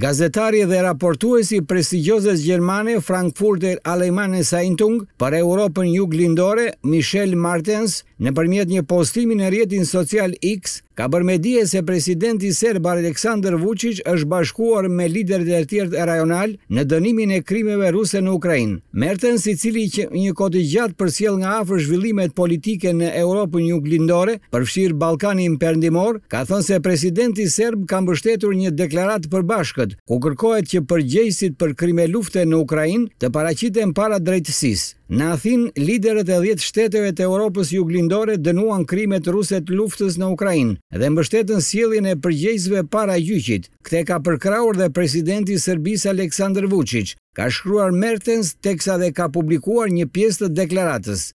Gazetari dhe raportuesi prestigjozës gjermane Frankfurter Allgemeine Zeitung për Europën juglindore, Michel Martens, nëpërmjet një postimi në rrjetin social X, ka bërë me dije se presidenti serb Aleksandar Vučić është bashkuar me liderët e tjerë rajonal në dënimin e krimeve ruse në Ukrainë. Merten si cili që një kohë të gjatë përsjell nga afër zhvillimet politike në Europën juglindore, përfshir Ballkanin Perëndimor, ka thënë se presidenti serb ka mbështetur një deklaratë përbashkët ku kërkohet që përgjegjësit për krime lufte në Ukrainë të paraqiten para drejtësisë. Në Athin, liderët e dhjetë shteteve të Europës juglindore dënuan krimet ruset luftës në Ukrajin dhe mbështetën sielin e përgjejzve para gjyqit. Këte ka përkraur dhe presidenti Sërbis Aleksandr Vucic, ka shkruar Mertens teksa dhe ka publikuar një pjesë të deklaratës.